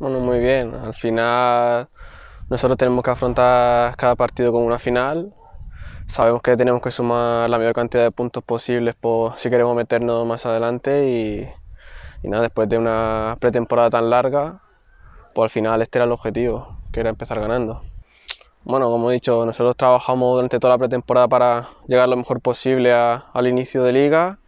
Bueno, muy bien. Al final nosotros tenemos que afrontar cada partido como una final. Sabemos que tenemos que sumar la mayor cantidad de puntos posibles por, si queremos meternos más adelante y, nada, después de una pretemporada tan larga, por pues al final este era el objetivo, que era empezar ganando. Bueno, como he dicho, nosotros trabajamos durante toda la pretemporada para llegar lo mejor posible al inicio de liga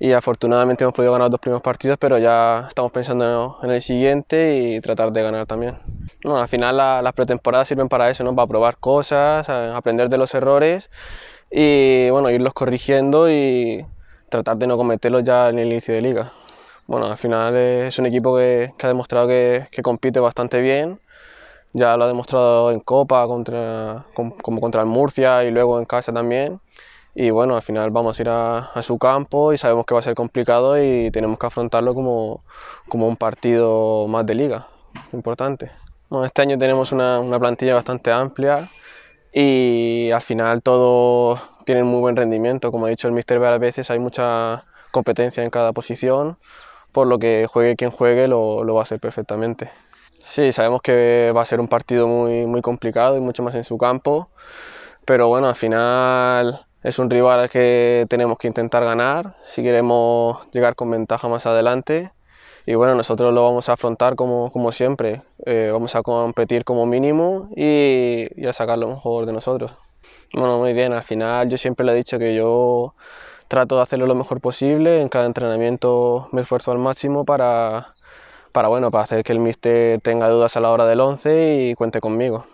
y afortunadamente hemos podido ganar dos primeros partidos, pero ya estamos pensando en el siguiente y tratar de ganar también. Bueno, al final las pretemporadas sirven para eso, ¿no? para probar cosas, aprender de los errores y bueno, irlos corrigiendo y tratar de no cometerlos ya en el inicio de liga. Bueno, al final es un equipo que, ha demostrado que, que compite bastante bien, ya lo ha demostrado en Copa, contra, como contra el Murcia y luego en casa también y bueno, al final vamos a ir a, su campo y sabemos que va a ser complicado y tenemos que afrontarlo como, como un partido más de liga, importante. este año tenemos una, una, plantilla bastante amplia y al final todos tienen muy buen rendimiento. Como ha dicho el Mister varias veces, hay mucha competencia en cada posición, por lo que juegue quien juegue lo, lo va a hacer perfectamente. Sí, sabemos que va a ser un partido muy, muy complicado y mucho más en su campo, pero bueno, al final es un rival que tenemos que intentar ganar si queremos llegar con ventaja más adelante. Y bueno, nosotros lo vamos a afrontar como, como siempre. Eh, vamos a competir como mínimo y, a sacar lo mejor de nosotros. Bueno, muy bien. Al final yo siempre le he dicho que yo trato de hacerlo lo mejor posible. En cada entrenamiento me esfuerzo al máximo para, para, bueno, para hacer que el míster tenga dudas a la hora del 11 y cuente conmigo.